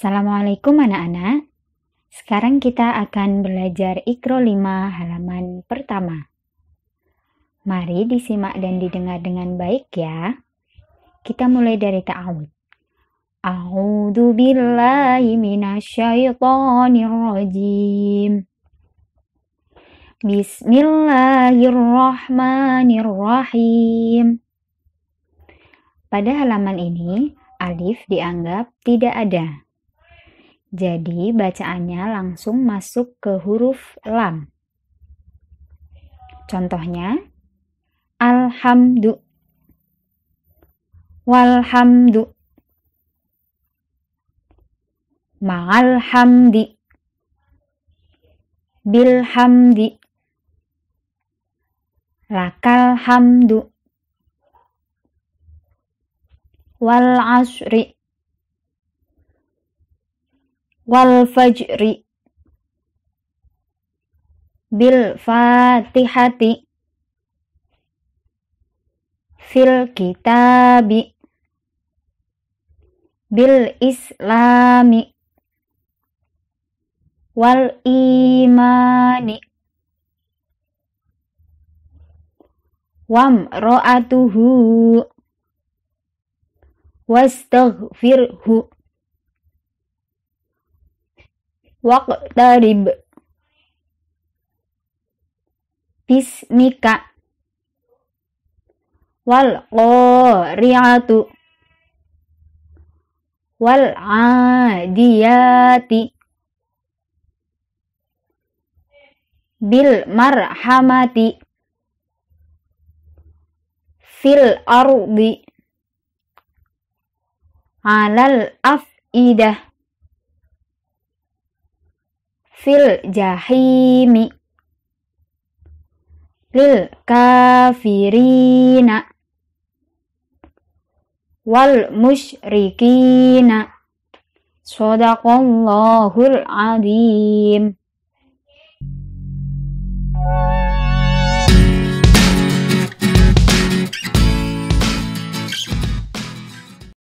Assalamualaikum anak-anak. Sekarang kita akan belajar Ikro 5 halaman pertama. Mari disimak dan didengar dengan baik ya. Kita mulai dari ta'awud. A'udzu billahi minasyaitonir rajim. Bismillahirrahmanirrahim. Pada halaman ini, alif dianggap tidak ada jadi bacaannya langsung masuk ke huruf lam. Contohnya, alhamdu, walhamdu, ma'alhamdi, bilhamdi, Lakalhamdu. Walasri. wal wal fajri bil fatihati fil kitabi bil islami wal imani wam ro'atuhu wastaghfirhu waqtarib eh, bismika wal qari'atu wal adiyati bil marhamati fil ardi alal afidah fil jahimi lil kafirina wal musyrikina Sadaqallahul adim.